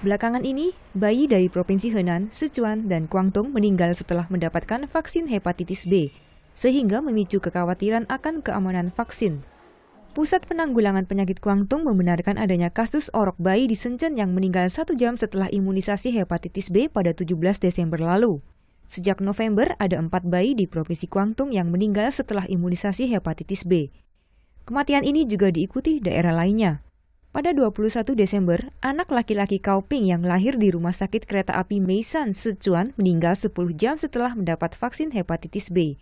Belakangan ini, bayi dari Provinsi Henan, Sichuan, dan Guangdong meninggal setelah mendapatkan vaksin hepatitis B, sehingga memicu kekhawatiran akan keamanan vaksin. Pusat Penanggulangan Penyakit Guangdong membenarkan adanya kasus orok bayi di Shenzhen yang meninggal satu jam setelah imunisasi hepatitis B pada 17 Desember lalu. Sejak November, ada empat bayi di Provinsi Guangdong yang meninggal setelah imunisasi hepatitis B. Kematian ini juga diikuti daerah lainnya. Pada 21 Desember, anak laki-laki Kaoping yang lahir di rumah sakit kereta api Meisan, Sichuan meninggal 10 jam setelah mendapat vaksin hepatitis B.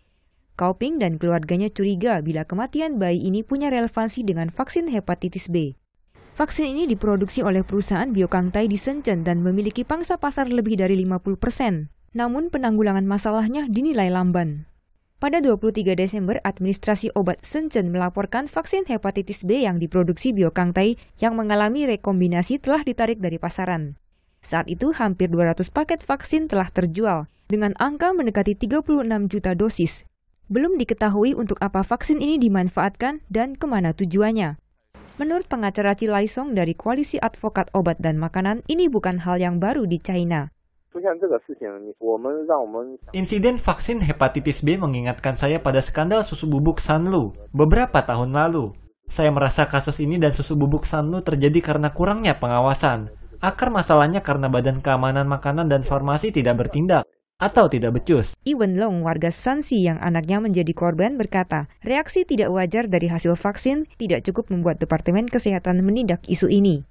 Kaoping dan keluarganya curiga bila kematian bayi ini punya relevansi dengan vaksin hepatitis B. Vaksin ini diproduksi oleh perusahaan Biokangtai di Shenzhen dan memiliki pangsa pasar lebih dari 50 persen. Namun penanggulangan masalahnya dinilai lamban. Pada 23 Desember, Administrasi Obat Senchen melaporkan vaksin hepatitis B yang diproduksi Biokangtai yang mengalami rekombinasi telah ditarik dari pasaran. Saat itu, hampir 200 paket vaksin telah terjual, dengan angka mendekati 36 juta dosis. Belum diketahui untuk apa vaksin ini dimanfaatkan dan kemana tujuannya. Menurut pengacara Cilaisong dari Koalisi Advokat Obat dan Makanan, ini bukan hal yang baru di China. Insiden vaksin hepatitis B mengingatkan saya pada skandal susu bubuk Sanlu beberapa tahun lalu. Saya merasa kasus ini dan susu bubuk Sanlu terjadi karena kurangnya pengawasan. Akar masalahnya karena Badan Keamanan Makanan dan Farmasi tidak bertindak atau tidak becus. Iwen Long, warga Sansi yang anaknya menjadi korban berkata, reaksi tidak wajar dari hasil vaksin tidak cukup membuat Departemen Kesehatan menindak isu ini.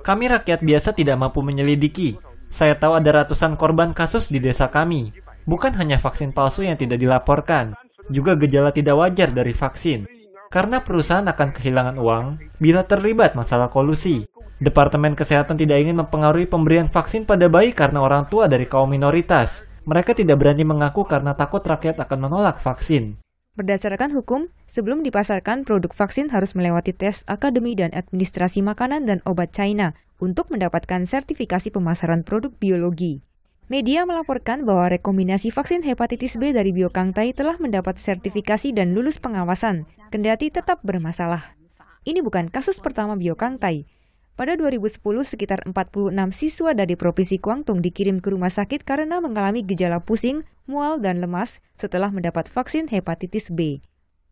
Kami rakyat biasa tidak mampu menyelidiki. Saya tahu ada ratusan korban kasus di desa kami. Bukan hanya vaksin palsu yang tidak dilaporkan, juga gejala tidak wajar dari vaksin. Karena perusahaan akan kehilangan uang bila terlibat masalah kolusi. Departemen Kesehatan tidak ingin mempengaruhi pemberian vaksin pada bayi karena orang tua dari kaum minoritas. Mereka tidak berani mengaku karena takut rakyat akan menolak vaksin. Berdasarkan hukum, sebelum dipasarkan produk vaksin harus melewati tes Akademi dan Administrasi Makanan dan Obat China untuk mendapatkan sertifikasi pemasaran produk biologi. Media melaporkan bahwa rekombinasi vaksin hepatitis B dari Biokangtai telah mendapat sertifikasi dan lulus pengawasan, kendati tetap bermasalah. Ini bukan kasus pertama Biokangtai. Pada 2010, sekitar 46 siswa dari Provinsi Guangdong dikirim ke rumah sakit karena mengalami gejala pusing mual, dan lemas setelah mendapat vaksin hepatitis B.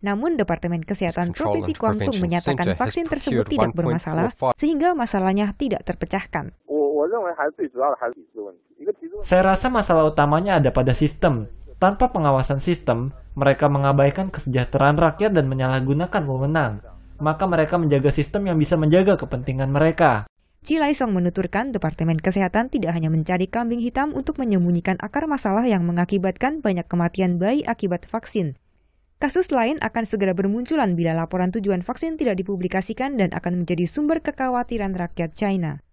Namun, Departemen Kesehatan Provinsi Kuantung menyatakan vaksin tersebut tidak bermasalah, sehingga masalahnya tidak terpecahkan. Saya rasa masalah utamanya ada pada sistem. Tanpa pengawasan sistem, mereka mengabaikan kesejahteraan rakyat dan menyalahgunakan pemenang. Maka mereka menjaga sistem yang bisa menjaga kepentingan mereka. Song menuturkan Departemen Kesehatan tidak hanya mencari kambing hitam untuk menyembunyikan akar masalah yang mengakibatkan banyak kematian bayi akibat vaksin. Kasus lain akan segera bermunculan bila laporan tujuan vaksin tidak dipublikasikan dan akan menjadi sumber kekhawatiran rakyat China.